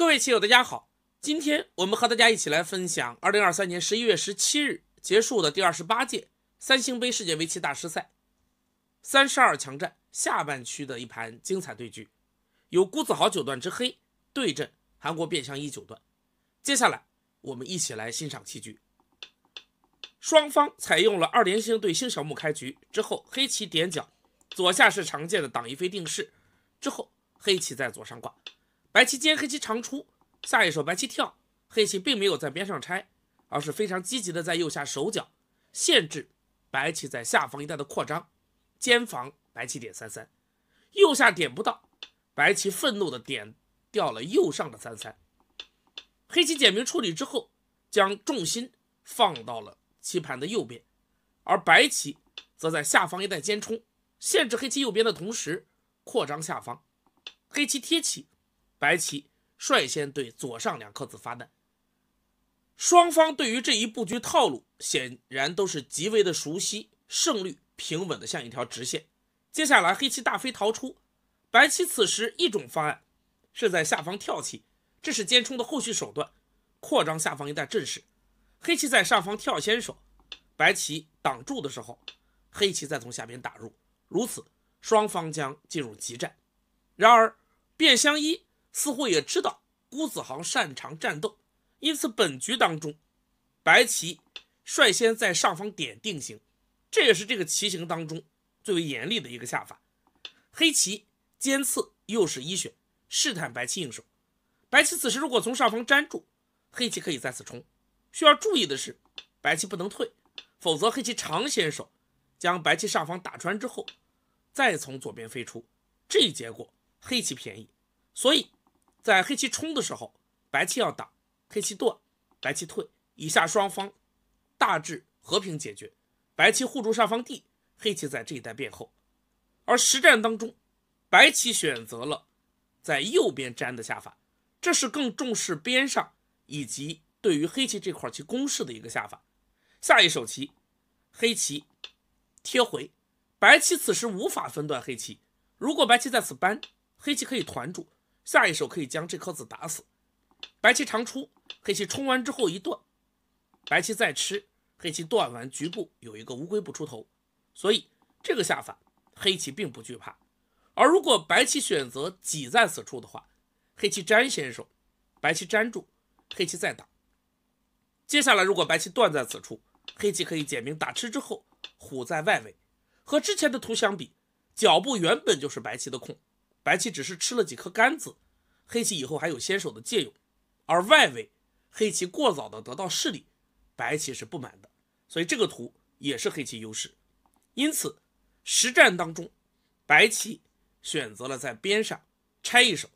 各位棋友，大家好！今天我们和大家一起来分享2023年11月17日结束的第二十八届三星杯世界围棋大师赛三十二强战下半区的一盘精彩对局，由辜子豪九段之黑对阵韩国卞相一九段。接下来我们一起来欣赏棋局。双方采用了二连星对星小目开局，之后黑棋点角，左下是常见的挡一飞定式，之后黑棋在左上挂。白棋尖黑棋长出，下一手白棋跳，黑棋并没有在边上拆，而是非常积极的在右下手脚限制白棋在下方一带的扩张，兼防白棋点三三，右下点不到，白棋愤怒的点掉了右上的三三，黑棋简明处理之后，将重心放到了棋盘的右边，而白棋则在下方一带尖冲，限制黑棋右边的同时扩张下方，黑棋贴起。白棋率先对左上两颗子发难，双方对于这一布局套路显然都是极为的熟悉，胜率平稳的像一条直线。接下来黑棋大飞逃出，白棋此时一种方案是在下方跳起，这是尖冲的后续手段，扩张下方一带阵势。黑棋在上方跳先手，白棋挡住的时候，黑棋再从下边打入，如此双方将进入急战。然而变相一。似乎也知道辜子航擅长战斗，因此本局当中，白棋率先在上方点定型，这也是这个棋形当中最为严厉的一个下法。黑棋尖刺又是一选，试探白棋应手。白棋此时如果从上方粘住，黑棋可以再次冲。需要注意的是，白棋不能退，否则黑棋长先手将白棋上方打穿之后，再从左边飞出，这一结果黑棋便宜。所以。在黑棋冲的时候，白棋要挡，黑棋断，白棋退，以下双方大致和平解决。白棋护住上方地，黑棋在这一带变厚。而实战当中，白棋选择了在右边粘的下法，这是更重视边上以及对于黑棋这块儿去攻势的一个下法。下一手棋，黑棋贴回，白棋此时无法分断黑棋。如果白棋在此搬，黑棋可以团住。下一手可以将这颗子打死，白棋长出，黑棋冲完之后一断，白棋再吃，黑棋断完，局部有一个乌龟不出头，所以这个下法黑棋并不惧怕。而如果白棋选择挤在此处的话，黑棋粘先手，白棋粘住，黑棋再打。接下来如果白棋断在此处，黑棋可以简明打吃之后虎在外围，和之前的图相比，脚部原本就是白棋的空。白棋只是吃了几颗杆子，黑棋以后还有先手的借用，而外围黑棋过早的得到势力，白棋是不满的，所以这个图也是黑棋优势。因此，实战当中，白棋选择了在边上拆一手，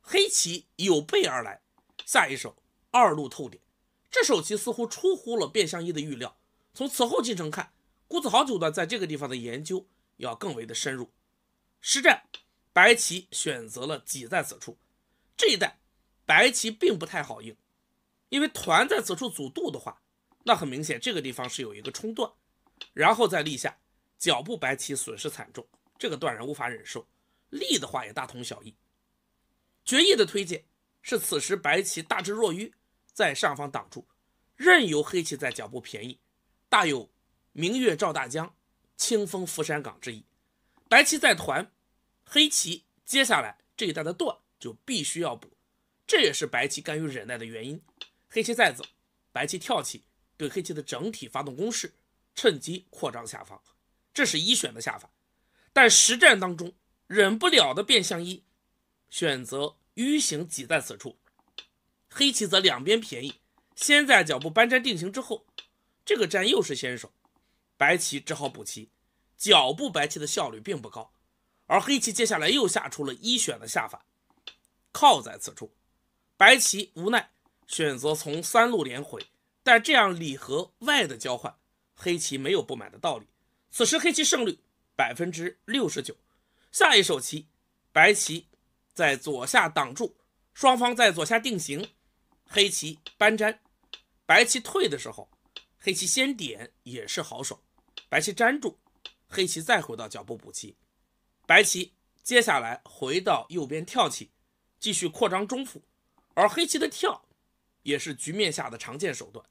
黑棋有备而来，下一手二路透点，这手棋似乎出乎了卞相一的预料。从此后进程看，顾子豪九段在这个地方的研究要更为的深入。实战。白棋选择了挤在此处，这一带白棋并不太好应，因为团在此处阻渡的话，那很明显这个地方是有一个冲断，然后再立下脚部白棋损失惨重，这个断然无法忍受。立的话也大同小异。决议的推荐是此时白棋大智若愚，在上方挡住，任由黑棋在脚部便宜，大有明月照大江，清风拂山岗之意。白棋在团。黑棋接下来这一带的断就必须要补，这也是白棋甘于忍耐的原因。黑棋再走，白棋跳起，对黑棋的整体发动攻势，趁机扩张下方，这是一选的下法。但实战当中忍不了的变相一，选择迂行挤在此处，黑棋则两边便宜，先在脚步搬占定型之后，这个占又是先手，白棋只好补棋。脚步白棋的效率并不高。而黑棋接下来又下出了一选的下法，靠在此处，白棋无奈选择从三路连回，但这样里和外的交换，黑棋没有不满的道理。此时黑棋胜率百分之六十九。下一手棋，白棋在左下挡住，双方在左下定型，黑棋搬粘，白棋退的时候，黑棋先点也是好手，白棋粘住，黑棋再回到脚步补棋。白棋接下来回到右边跳起，继续扩张中腹，而黑棋的跳也是局面下的常见手段。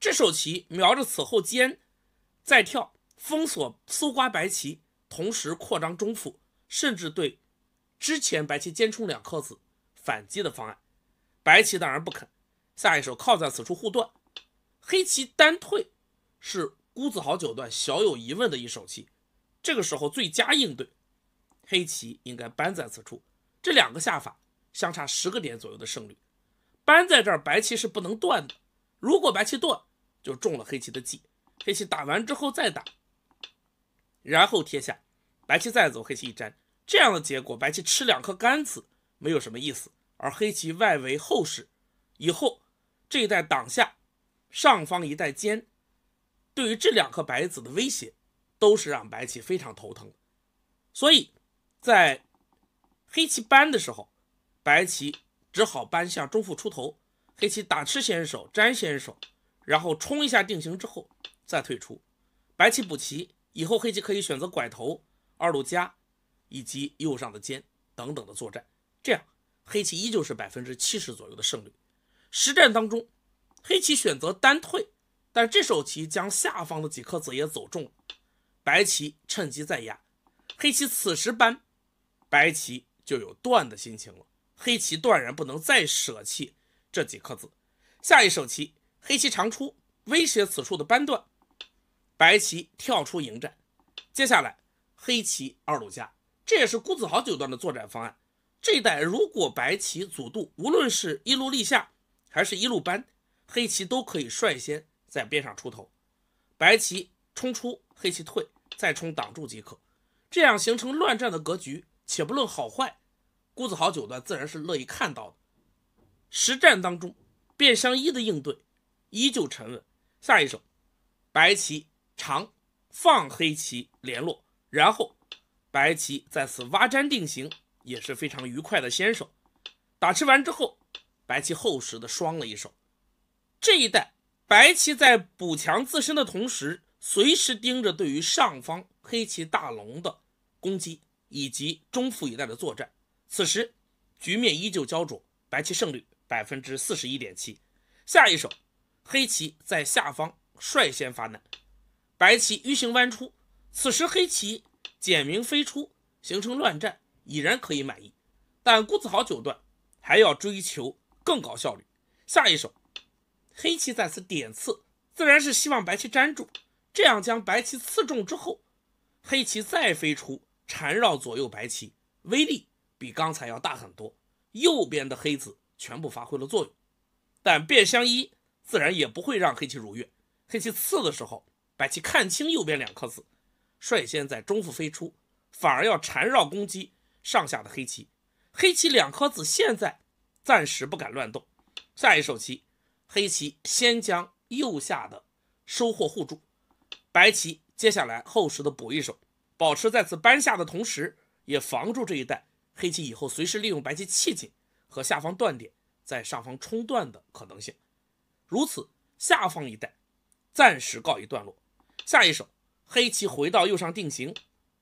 这手棋瞄着此后尖再跳，封锁搜刮白棋，同时扩张中腹，甚至对之前白棋尖冲两颗子反击的方案，白棋当然不肯。下一手靠在此处护断，黑棋单退是孤子豪九段小有疑问的一手棋。这个时候最佳应对。黑棋应该扳在此处，这两个下法相差十个点左右的胜率。扳在这儿，白棋是不能断的。如果白棋断，就中了黑棋的计。黑棋打完之后再打，然后贴下，白棋再走，黑棋一粘，这样的结果，白棋吃两颗杆子没有什么意思。而黑棋外围厚实，以后这一带挡下，上方一带尖，对于这两颗白子的威胁，都是让白棋非常头疼。所以。在黑棋搬的时候，白棋只好搬向中腹出头，黑棋打吃先手粘先手，然后冲一下定型之后再退出，白棋补棋以后，黑棋可以选择拐头二路夹以及右上的尖等等的作战，这样黑棋依旧是百分之七十左右的胜率。实战当中，黑棋选择单退，但这手棋将下方的几颗子也走中了，白棋趁机再压，黑棋此时搬。白棋就有断的心情了，黑棋断然不能再舍弃这几颗子。下一手棋，黑棋长出威胁此处的扳断，白棋跳出迎战。接下来，黑棋二路下，这也是辜梓豪九段的作战方案。这一代如果白棋阻渡，无论是一路立下还是一路扳，黑棋都可以率先在边上出头，白棋冲出，黑棋退再冲挡住即可，这样形成乱战的格局。且不论好坏，辜子豪九段自然是乐意看到的。实战当中，卞相一的应对依旧沉稳。下一手，白棋长放黑棋联络，然后白棋再次挖粘定型，也是非常愉快的先手。打吃完之后，白棋厚实的双了一手。这一带，白棋在补强自身的同时，随时盯着对于上方黑棋大龙的攻击。以及中腹一带的作战，此时局面依旧胶着，白棋胜率百分之四十一点七。下一手，黑棋在下方率先发难，白棋迂形弯出，此时黑棋简明飞出，形成乱战，已然可以满意。但顾子豪九段还要追求更高效率，下一手，黑棋再次点刺，自然是希望白棋粘住，这样将白棋刺中之后，黑棋再飞出。缠绕左右白棋，威力比刚才要大很多。右边的黑子全部发挥了作用，但变相一自然也不会让黑棋如愿。黑棋刺的时候，白棋看清右边两颗子，率先在中腹飞出，反而要缠绕攻击上下的黑棋。黑棋两颗子现在暂时不敢乱动。下一手棋，黑棋先将右下的收获护住，白棋接下来厚实的补一手。保持在此扳下的同时，也防住这一带黑棋以后随时利用白棋气紧和下方断点在上方冲断的可能性。如此，下方一带暂时告一段落。下一手，黑棋回到右上定型，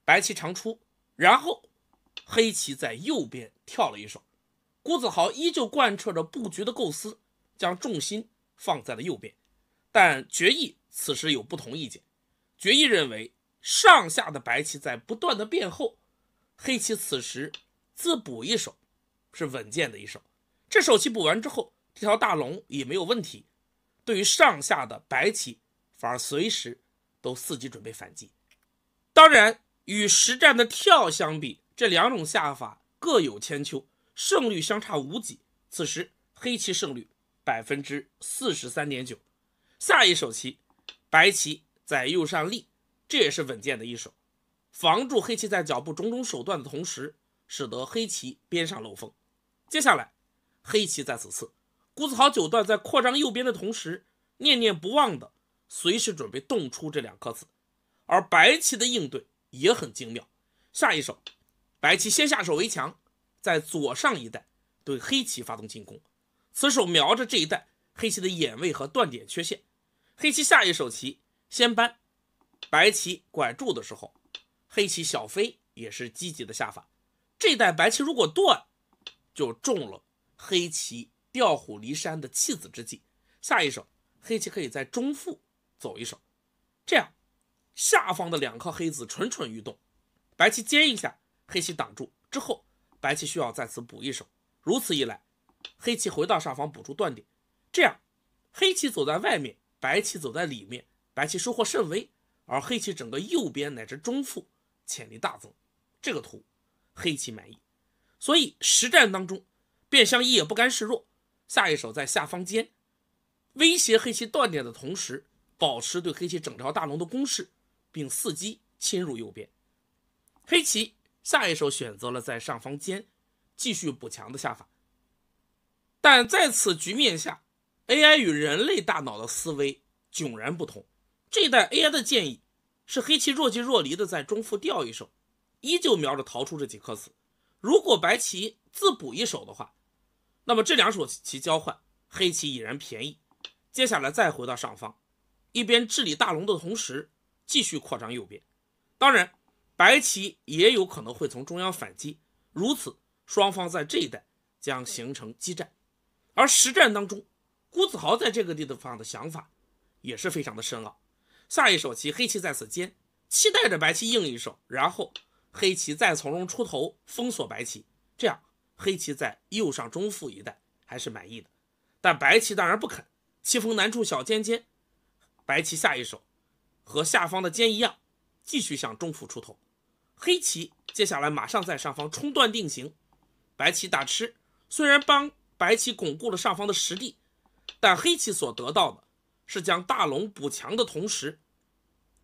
白棋长出，然后黑棋在右边跳了一手。辜子豪依旧贯彻着布局的构思，将重心放在了右边，但决意此时有不同意见。决意认为。上下的白棋在不断的变厚，黑棋此时自补一手，是稳健的一手。这手棋补完之后，这条大龙也没有问题。对于上下的白棋，反而随时都伺机准备反击。当然，与实战的跳相比，这两种下法各有千秋，胜率相差无几。此时黑棋胜率百分之四十三点九。下一手棋，白棋在右上立。这也是稳健的一手，防住黑棋在脚步种种手段的同时，使得黑棋边上漏风。接下来，黑棋在此次，谷子豪九段在扩张右边的同时，念念不忘的随时准备动出这两颗子。而白棋的应对也很精妙。下一手，白棋先下手为强，在左上一带对黑棋发动进攻。此手瞄着这一带黑棋的眼位和断点缺陷。黑棋下一手棋先搬。白棋拐住的时候，黑棋小飞也是积极的下法。这代白棋如果断，就中了黑棋调虎离山的弃子之计。下一手，黑棋可以在中腹走一手，这样下方的两颗黑子蠢蠢欲动。白棋接一下，黑棋挡住之后，白棋需要再次补一手。如此一来，黑棋回到上方补出断点，这样黑棋走在外面，白棋走在里面，白棋收获甚微。而黑棋整个右边乃至中腹潜力大增，这个图黑棋满意，所以实战当中，变相也不甘示弱，下一手在下方尖威胁黑棋断点的同时，保持对黑棋整条大龙的攻势，并伺机侵入右边。黑棋下一手选择了在上方尖继续补强的下法，但在此局面下，AI 与人类大脑的思维迥然不同，这一代 AI 的建议。是黑棋若即若离的在中腹吊一手，依旧瞄着逃出这几颗子。如果白棋自补一手的话，那么这两手棋交换，黑棋已然便宜。接下来再回到上方，一边治理大龙的同时，继续扩张右边。当然，白棋也有可能会从中央反击，如此双方在这一带将形成激战。而实战当中，辜梓豪在这个地方的想法也是非常的深奥。下一手棋，黑棋在此尖，期待着白棋应一手，然后黑棋再从容出头封锁白棋，这样黑棋在右上中腹一带还是满意的。但白棋当然不肯，棋逢难处小尖尖，白棋下一手和下方的尖一样，继续向中腹出头。黑棋接下来马上在上方冲断定型，白棋大吃，虽然帮白棋巩固了上方的实力，但黑棋所得到的是将大龙补强的同时。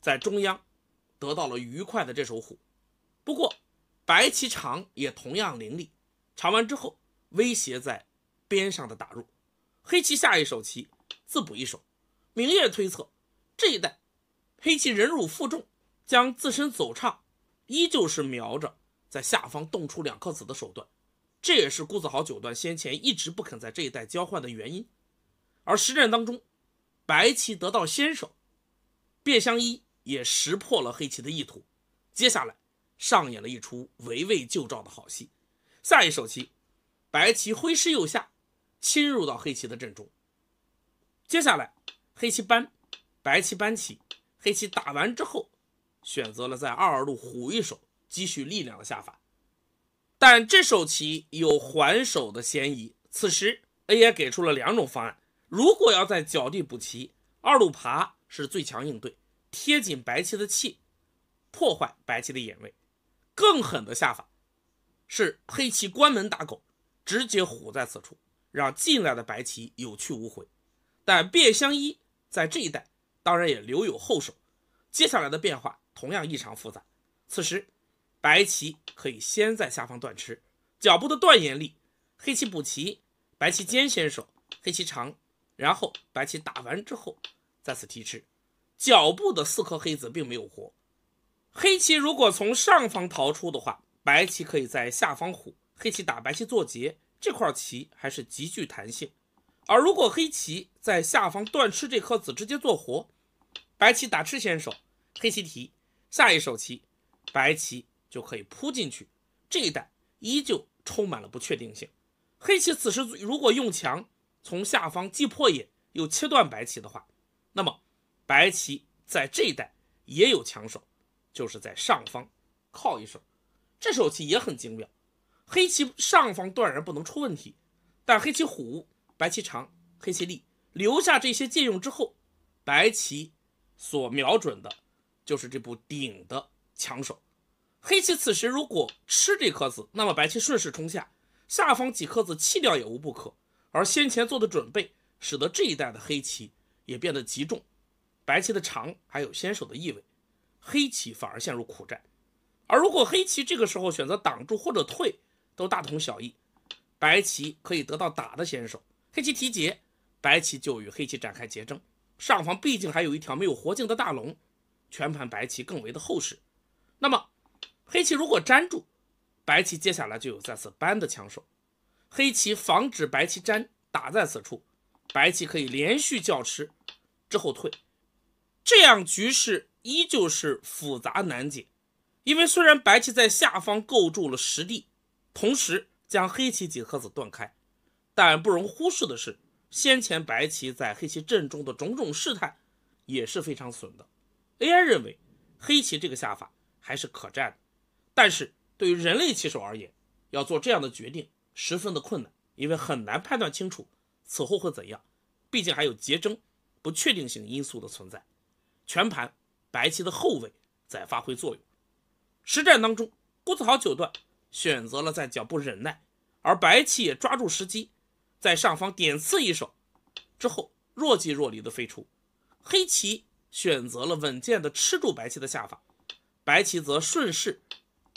在中央得到了愉快的这手虎，不过白棋长也同样凌厉，长完之后威胁在边上的打入，黑棋下一手棋自补一手。明月推测这一代黑棋忍辱负重，将自身走差，依旧是瞄着在下方动出两颗子的手段，这也是顾子豪九段先前一直不肯在这一代交换的原因。而实战当中，白棋得到先手，变相一。也识破了黑棋的意图，接下来上演了一出围魏救赵的好戏。下一手棋，白棋挥师右下，侵入到黑棋的阵中。接下来，黑棋搬，白棋搬棋，黑棋打完之后，选择了在二路虎一手积蓄力量的下法。但这手棋有还手的嫌疑。此时 a 也给出了两种方案：如果要在角地补棋，二路爬是最强应对。贴紧白棋的气，破坏白棋的眼位。更狠的下法是黑棋关门打狗，直接虎在此处，让进来的白棋有去无回。但卞相一在这一带当然也留有后手，接下来的变化同样异常复杂。此时白棋可以先在下方断吃，脚步的断岩力，黑棋补棋，白棋尖先手，黑棋长，然后白棋打完之后再次提吃。脚部的四颗黑子并没有活，黑棋如果从上方逃出的话，白棋可以在下方虎，黑棋打白棋做劫，这块棋还是极具弹性。而如果黑棋在下方断吃这颗子直接做活，白棋打吃先手，黑棋提下一手棋，白棋就可以扑进去。这一带依旧充满了不确定性。黑棋此时如果用强，从下方既破眼又切断白棋的话，那么。白棋在这一带也有强手，就是在上方靠一手，这手棋也很精妙。黑棋上方断然不能出问题，但黑棋虎，白棋长，黑棋立，留下这些借用之后，白棋所瞄准的就是这部顶的强手。黑棋此时如果吃这颗子，那么白棋顺势冲下，下方几颗子弃掉也无不可。而先前做的准备，使得这一带的黑棋也变得极重。白棋的长还有先手的意味，黑棋反而陷入苦战。而如果黑棋这个时候选择挡住或者退，都大同小异。白棋可以得到打的先手，黑棋提劫，白棋就与黑棋展开劫争。上方毕竟还有一条没有活净的大龙，全盘白棋更为的厚实。那么黑棋如果粘住，白棋接下来就有再次扳的抢手。黑棋防止白棋粘打在此处，白棋可以连续叫吃之后退。这样局势依旧是复杂难解，因为虽然白棋在下方构筑了实地，同时将黑棋几颗子断开，但不容忽视的是，先前白棋在黑棋阵中的种种试探也是非常损的。AI 认为黑棋这个下法还是可战的，但是对于人类棋手而言，要做这样的决定十分的困难，因为很难判断清楚此后会怎样，毕竟还有结争不确定性因素的存在。全盘白棋的后卫在发挥作用。实战当中，郭子豪九段选择了在脚步忍耐，而白棋也抓住时机，在上方点刺一手之后，若即若离的飞出。黑棋选择了稳健的吃住白棋的下法，白棋则顺势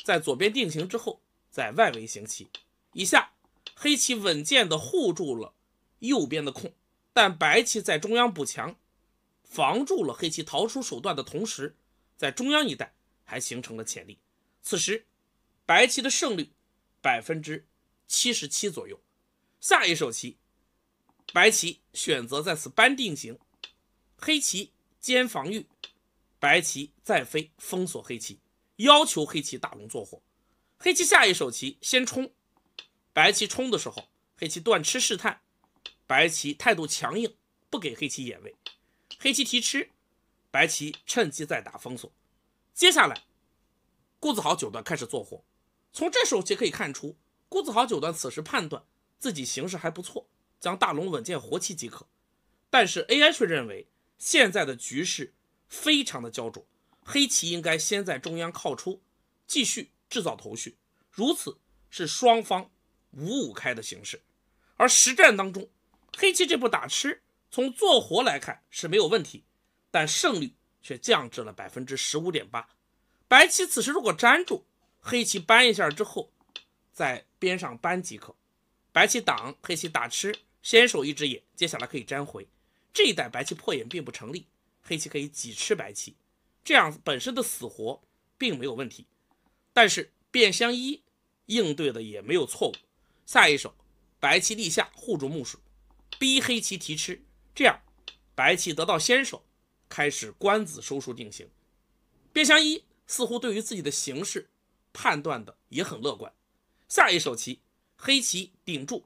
在左边定型之后，在外围行棋。以下，黑棋稳健的护住了右边的空，但白棋在中央补强。防住了黑棋逃出手段的同时，在中央一带还形成了潜力。此时，白棋的胜率百分之七十七左右。下一手棋，白棋选择在此扳定型，黑棋兼防御，白棋再飞封锁黑棋，要求黑棋打龙做活。黑棋下一手棋先冲，白棋冲的时候，黑棋断吃试探，白棋态度强硬，不给黑棋眼位。黑棋提吃，白棋趁机再打封锁。接下来，顾子豪九段开始做活。从这时候就可以看出，顾子豪九段此时判断自己形势还不错，将大龙稳健活气即可。但是 AI 却认为现在的局势非常的焦灼，黑棋应该先在中央靠出，继续制造头绪。如此是双方五五开的形势。而实战当中，黑棋这步打吃。从做活来看是没有问题，但胜率却降至了百分之十五点八。白棋此时如果粘住，黑棋扳一下之后，在边上扳即可。白棋挡，黑棋打吃，先手一只眼，接下来可以粘回。这一代白棋破眼并不成立，黑棋可以挤吃白棋，这样本身的死活并没有问题。但是变相一应对的也没有错误。下一手，白棋立下护住木鼠，逼黑棋提吃。这样，白棋得到先手，开始官子收束定型。卞相一似乎对于自己的形势判断的也很乐观。下一手棋，黑棋顶住，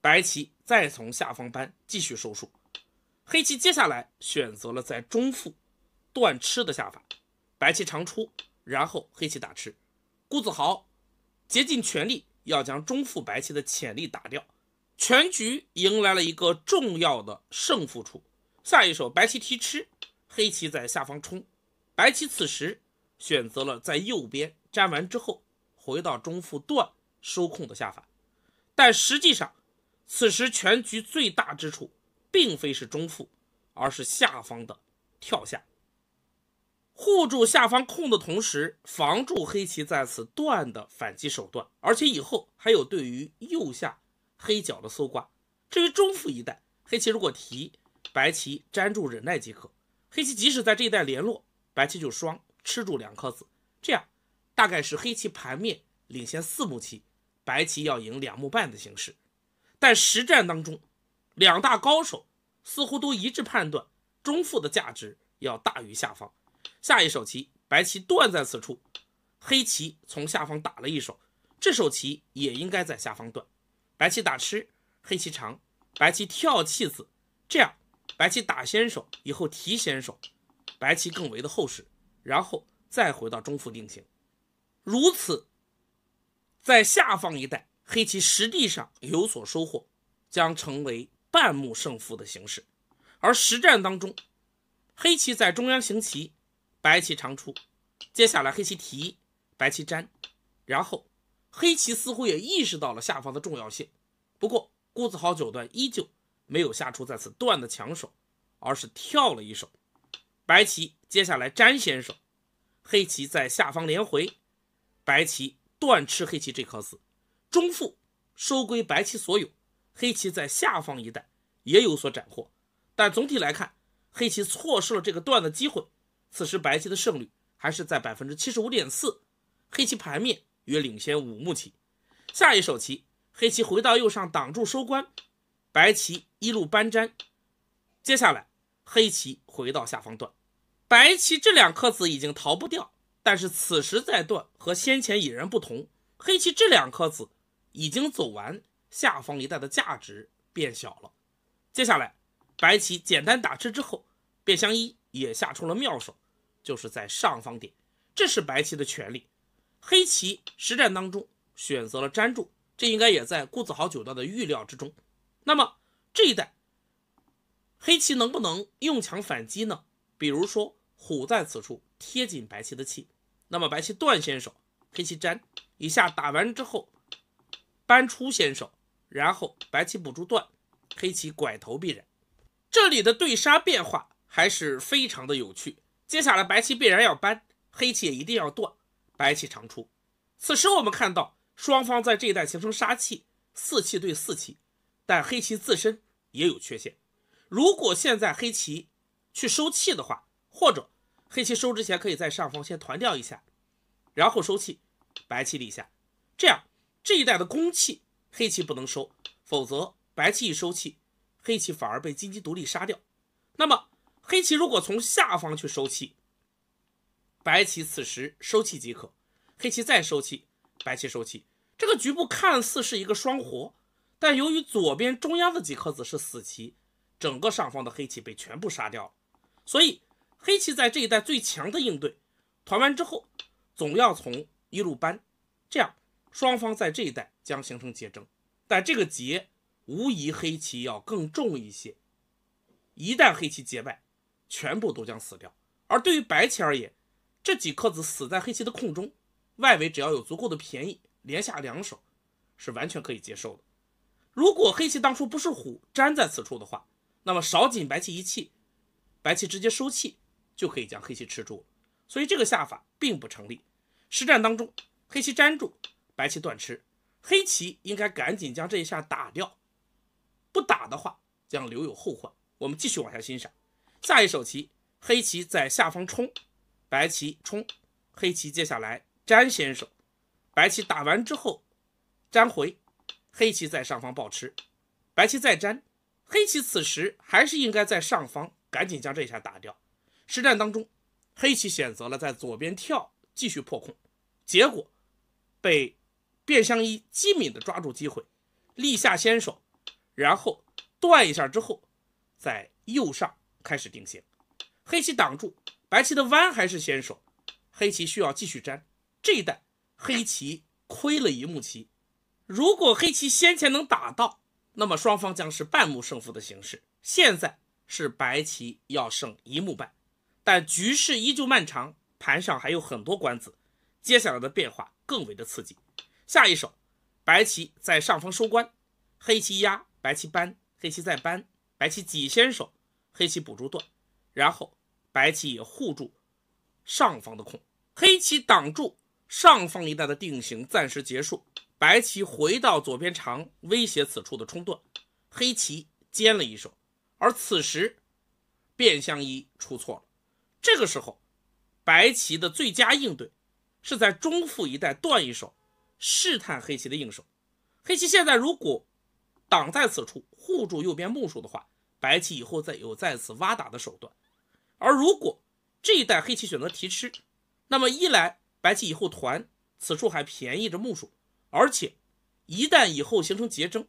白棋再从下方扳，继续收束。黑棋接下来选择了在中腹断吃的下法，白棋长出，然后黑棋打吃。顾子豪竭尽全力要将中腹白棋的潜力打掉。全局迎来了一个重要的胜负处。下一手，白棋提吃，黑棋在下方冲。白棋此时选择了在右边粘完之后，回到中腹断收控的下法。但实际上，此时全局最大之处，并非是中腹，而是下方的跳下，护住下方空的同时，防住黑棋在此断的反击手段，而且以后还有对于右下。黑角的搜刮。至于中腹一带，黑棋如果提，白棋粘住忍耐即可。黑棋即使在这一带联络，白棋就双吃住两颗子，这样大概是黑棋盘面领先四目棋，白棋要赢两目半的形式。但实战当中，两大高手似乎都一致判断中腹的价值要大于下方。下一手棋，白棋断在此处，黑棋从下方打了一手，这手棋也应该在下方断。白棋打吃，黑棋长，白棋跳弃子，这样白棋打先手，以后提先手，白棋更为的厚实，然后再回到中腹定型，如此，在下方一带黑棋实际上有所收获，将成为半目胜负的形式。而实战当中，黑棋在中央行棋，白棋长出，接下来黑棋提，白棋粘，然后。黑棋似乎也意识到了下方的重要性，不过顾子豪九段依旧没有下出在此段的强手，而是跳了一手。白棋接下来粘先手，黑棋在下方连回，白棋断吃黑棋这颗子，中腹收归白棋所有。黑棋在下方一带也有所斩获，但总体来看，黑棋错失了这个段的机会。此时白棋的胜率还是在百分之七十五点四，黑棋盘面。约领先五目棋，下一手棋，黑棋回到右上挡住收官，白棋一路扳粘。接下来，黑棋回到下方段，白棋这两颗子已经逃不掉，但是此时再断和先前已然不同，黑棋这两颗子已经走完下方一带的价值变小了。接下来，白棋简单打吃之后，变相一也下出了妙手，就是在上方点，这是白棋的权利。黑棋实战当中选择了粘住，这应该也在顾子豪九段的预料之中。那么这一代黑棋能不能用强反击呢？比如说虎在此处贴紧白棋的气，那么白棋断先手，黑棋粘一下，打完之后搬出先手，然后白棋补住断，黑棋拐头必然。这里的对杀变化还是非常的有趣。接下来白棋必然要搬，黑棋也一定要断。白气长出，此时我们看到双方在这一带形成杀气，四气对四气，但黑棋自身也有缺陷。如果现在黑棋去收气的话，或者黑棋收之前可以在上方先团掉一下，然后收气，白棋立下，这样这一带的攻气黑棋不能收，否则白棋一收气，黑棋反而被金鸡独立杀掉。那么黑棋如果从下方去收气。白棋此时收气即可，黑棋再收气，白棋收气。这个局部看似是一个双活，但由于左边中央的几颗子是死棋，整个上方的黑棋被全部杀掉，所以黑棋在这一带最强的应对，团完之后总要从一路搬，这样双方在这一带将形成结争，但这个结，无疑黑棋要更重一些。一旦黑棋结败，全部都将死掉。而对于白棋而言，这几颗子死在黑棋的空中，外围只要有足够的便宜，连下两手是完全可以接受的。如果黑棋当初不是虎粘在此处的话，那么少紧白棋一气，白棋直接收气就可以将黑棋吃住。所以这个下法并不成立。实战当中，黑棋粘住，白棋断吃，黑棋应该赶紧将这一下打掉。不打的话，将留有后患。我们继续往下欣赏下一手棋，黑棋在下方冲。白棋冲，黑棋接下来粘先手。白棋打完之后，粘回，黑棋在上方保持。白棋再粘，黑棋此时还是应该在上方，赶紧将这一下打掉。实战当中，黑棋选择了在左边跳，继续破空，结果被卞相一机敏的抓住机会，立下先手，然后断一下之后，在右上开始定型。黑棋挡住。白棋的弯还是先手，黑棋需要继续粘。这一代黑棋亏了一目棋，如果黑棋先前能打到，那么双方将是半目胜负的形式。现在是白棋要胜一目半，但局势依旧漫长，盘上还有很多关子，接下来的变化更为的刺激。下一手，白棋在上方收官，黑棋压，白棋扳，黑棋再扳，白棋挤先手，黑棋补住断，然后。白棋也护住上方的空，黑棋挡住上方一带的定型，暂时结束。白棋回到左边长，威胁此处的冲断。黑棋尖了一手，而此时变相一出错了。这个时候，白棋的最佳应对是在中腹一带断一手，试探黑棋的应手。黑棋现在如果挡在此处，护住右边木数的话，白棋以后再有再次挖打的手段。而如果这一代黑棋选择提吃，那么一来白棋以后团此处还便宜着目数，而且一旦以后形成劫争，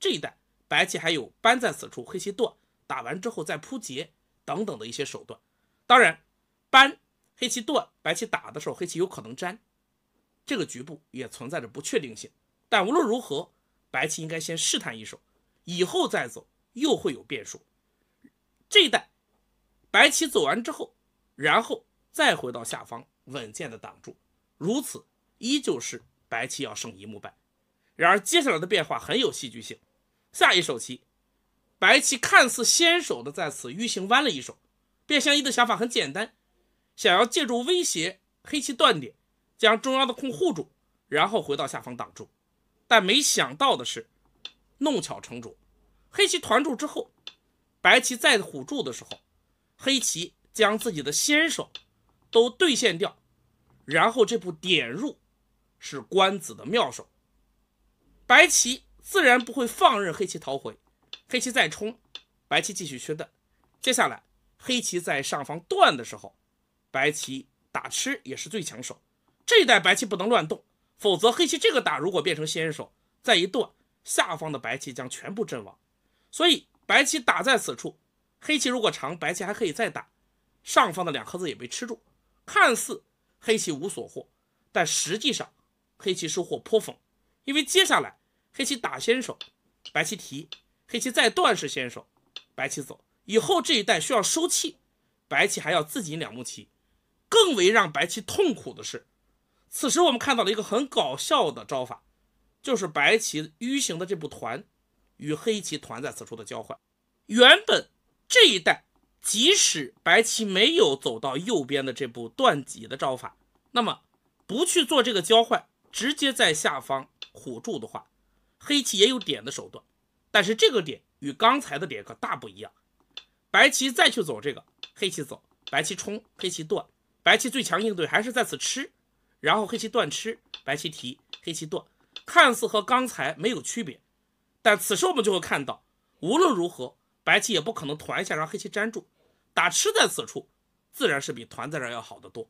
这一代白棋还有搬在此处黑棋断打完之后再扑劫等等的一些手段。当然，搬黑棋断白棋打的时候，黑棋有可能粘，这个局部也存在着不确定性。但无论如何，白棋应该先试探一手，以后再走又会有变数。这一代。白棋走完之后，然后再回到下方稳健的挡住，如此依旧是白棋要胜一目半。然而接下来的变化很有戏剧性。下一手棋，白棋看似先手的在此迂行弯了一手，卞相一的想法很简单，想要借助威胁黑棋断点，将中央的空护住，然后回到下方挡住。但没想到的是，弄巧成拙，黑棋团住之后，白棋再虎住的时候。黑棋将自己的先手都兑现掉，然后这步点入是官子的妙手。白棋自然不会放任黑棋逃回，黑棋再冲，白棋继续缺断。接下来，黑棋在上方断的时候，白棋打吃也是最强手。这一代白棋不能乱动，否则黑棋这个打如果变成先手，再一断，下方的白棋将全部阵亡。所以白棋打在此处。黑棋如果长，白棋还可以再打。上方的两颗子也被吃住，看似黑棋无所获，但实际上黑棋收获颇丰。因为接下来黑棋打先手，白棋提，黑棋再断是先手，白棋走以后这一带需要收气，白棋还要自己两目棋。更为让白棋痛苦的是，此时我们看到了一个很搞笑的招法，就是白棋迂行的这步团与黑棋团在此处的交换，原本。这一代，即使白棋没有走到右边的这步断戟的招法，那么不去做这个交换，直接在下方虎住的话，黑棋也有点的手段。但是这个点与刚才的点可大不一样。白棋再去走这个，黑棋走，白棋冲，黑棋断，白棋最强应对还是在此吃，然后黑棋断吃，白棋提，黑棋断，看似和刚才没有区别，但此时我们就会看到，无论如何。白棋也不可能团一下让黑棋粘住，打吃在此处自然是比团在这儿要好得多。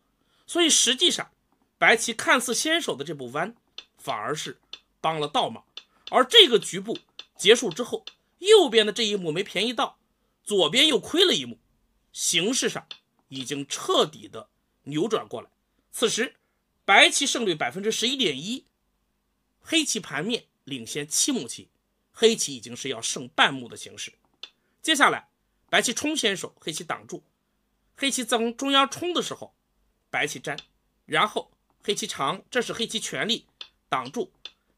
所以实际上，白棋看似先手的这步弯，反而是帮了倒忙。而这个局部结束之后，右边的这一幕没便宜到，左边又亏了一幕，形势上已经彻底的扭转过来。此时，白棋胜率百分之十一点一，黑棋盘面领先七目棋，黑棋已经是要胜半目的形势。接下来，白棋冲先手，黑棋挡住，黑棋在中央冲的时候，白棋粘，然后黑棋长，这是黑棋全力挡住。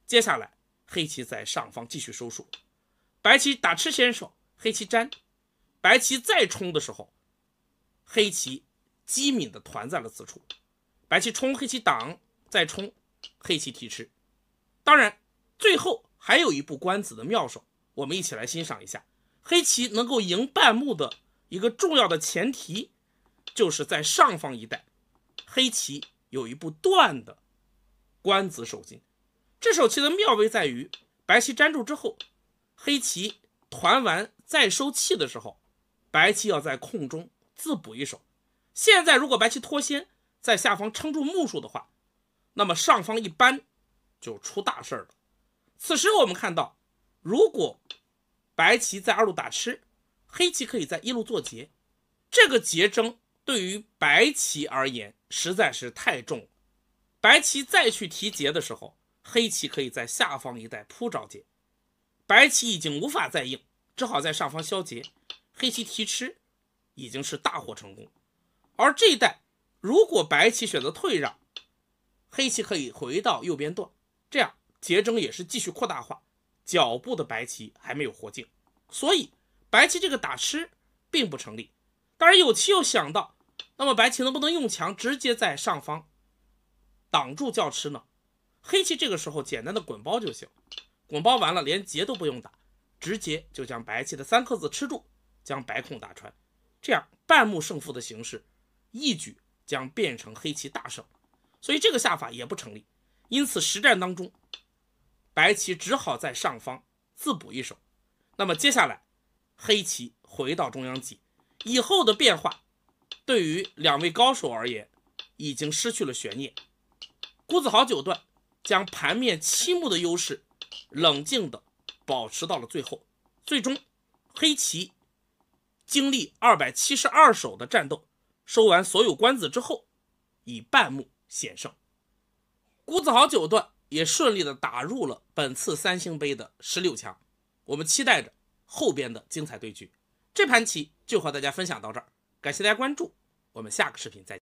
接下来，黑棋在上方继续收束，白棋打吃先手，黑棋粘，白棋再冲的时候，黑棋机敏的团在了此处。白棋冲，黑棋挡，再冲，黑棋提吃。当然，最后还有一步官子的妙手，我们一起来欣赏一下。黑棋能够赢半目的一个重要的前提，就是在上方一带，黑棋有一步断的官子守形。这手棋的妙位在于，白棋粘住之后，黑棋团完再收气的时候，白棋要在空中自补一手。现在如果白棋脱先在下方撑住目数的话，那么上方一扳就出大事了。此时我们看到，如果。白棋在二路打吃，黑棋可以在一路做劫，这个劫争对于白棋而言实在是太重，白棋再去提劫的时候，黑棋可以在下方一带扑着劫，白棋已经无法再应，只好在上方消劫，黑棋提吃已经是大获成功。而这一带如果白棋选择退让，黑棋可以回到右边段，这样劫争也是继续扩大化。脚部的白棋还没有活净，所以白棋这个打吃并不成立。当然有棋友想到，那么白棋能不能用墙直接在上方挡住叫吃呢？黑棋这个时候简单的滚包就行，滚包完了连劫都不用打，直接就将白棋的三颗子吃住，将白空打穿，这样半目胜负的形式一举将变成黑棋大胜。所以这个下法也不成立。因此实战当中。白棋只好在上方自补一手，那么接下来黑棋回到中央棋以后的变化，对于两位高手而言已经失去了悬念。辜子豪九段将盘面七目的优势冷静的保持到了最后，最终黑棋经历二百七十二手的战斗，收完所有官子之后，以半目险胜。辜子豪九段。也顺利的打入了本次三星杯的十六强，我们期待着后边的精彩对局。这盘棋就和大家分享到这儿，感谢大家关注，我们下个视频再。